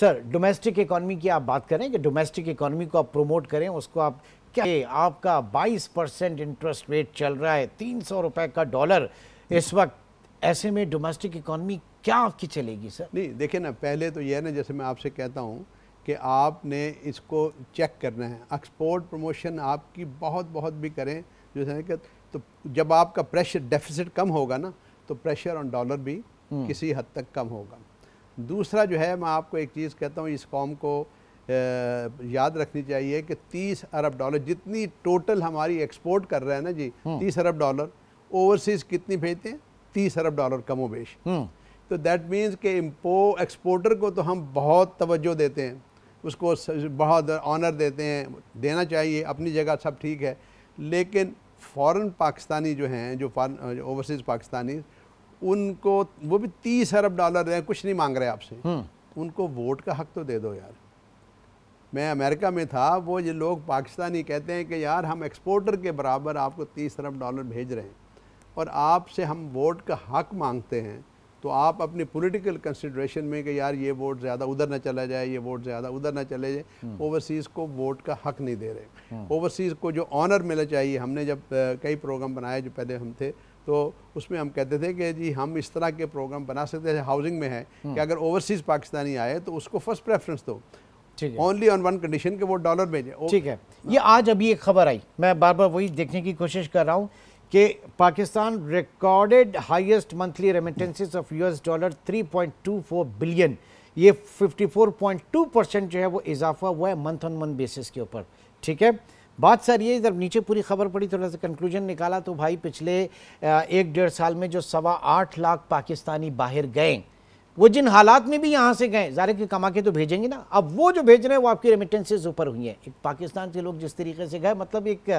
Sir domestic economy की आप बात करें कि डोमेस्टिक इकोनॉमी को आप प्रमोट करें उसको आप क्या आपका 22 परसेंट इंटरेस्ट रेट चल रहा है तीन सौ रुपये का डॉलर इस वक्त ऐसे में डोमेस्टिक इकोनॉमी क्या आपकी चलेगी सर नहीं देखिए ना पहले तो यह ना जैसे मैं आपसे कहता हूँ कि आपने इसको चेक करना है एक्सपोर्ट प्रमोशन आपकी बहुत बहुत भी करें जैसे कि तो जब आपका प्रेशर डेफिसिट कम होगा ना तो प्रेशर ऑन डॉलर भी हम्म। किसी हद तक कम होगा दूसरा जो है मैं आपको एक चीज़ कहता हूँ इस कॉम को याद रखनी चाहिए कि तीस अरब डॉलर जितनी टोटल हमारी एक्सपोर्ट कर रहे हैं ना जी हम्म। तीस अरब डॉलर ओवरसीज कितनी भेजते हैं तीस अरब डॉलर कमो बेश हम्म। तो दैट मीन्स के इम्पो एक्सपोर्टर को तो हम बहुत तवज्जो देते हैं उसको बहुत ऑनर देते हैं देना चाहिए अपनी जगह सब ठीक है लेकिन फ़ौरन पाकिस्तानी जो हैं जो ओवरसीज़ पाकिस्तानी उनको वो भी तीस अरब डॉलर हैं कुछ नहीं मांग रहे आपसे हम्म। उनको वोट का हक तो दे दो यार मैं अमेरिका में था वो ये लोग पाकिस्तानी कहते हैं कि यार हम एक्सपोर्टर के बराबर आपको तीस अरब डॉलर भेज रहे हैं और आपसे हम वोट का हक मांगते हैं तो आप अपने पॉलिटिकल कंसिड्रेशन में कि यार ये वोट ज़्यादा उधर ना चला जाए ये वोट ज़्यादा उधर ना चले जाए हम्म। ओवरसीज़ को वोट का हक नहीं दे रहे हम्म। ओवरसीज़ को जो ऑनर मिलना चाहिए हमने जब कई प्रोग्राम बनाए जो पहले हम थे तो उसमें हम कहते थे कि जी हम इस तरह के प्रोग्राम बना सकते हैं हाउसिंग में है हम्म। कि अगर ओवरसीज पाकिस्तानी आए तो उसको फर्स्ट प्रेफरेंस दो ओनली ऑन वन कंडीशन के वो डॉलर भेजे ठीक है ये आज अभी एक खबर आई मैं बार बार वही देखने की कोशिश कर रहा हूँ कि Pakistan recorded highest monthly remittances of US dollar 3.24 billion ये 54.2 परसेंट जो है वो इजाफा हुआ है मंथ ऑन मंथ बेसिस के ऊपर ठीक है बात सर ये जब नीचे पूरी खबर पड़ी थोड़ा सा कंक्लूजन निकाला तो भाई पिछले एक डेढ़ साल में जो सवा आठ लाख पाकिस्तानी बाहर गए वो जिन हालात में भी यहाँ से गए जारे के कमा के तो भेजेंगे ना अब वो जो भेज रहे हैं वो आपकी रेमिटेंसेज ऊपर हुई हैं एक पाकिस्तान के लोग जिस तरीके से गए मतलब एक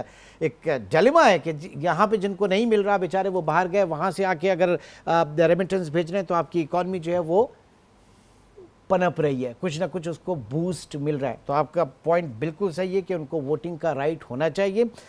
एक जलिमा है कि यहाँ पे जिनको नहीं मिल रहा बेचारे वो बाहर गए वहाँ से आके अगर रेमिटेंस भेज रहे हैं तो आपकी इकॉनमी जो है वो पनप रही है कुछ ना कुछ उसको बूस्ट मिल रहा है तो आपका पॉइंट बिल्कुल सही है कि उनको वोटिंग का राइट होना चाहिए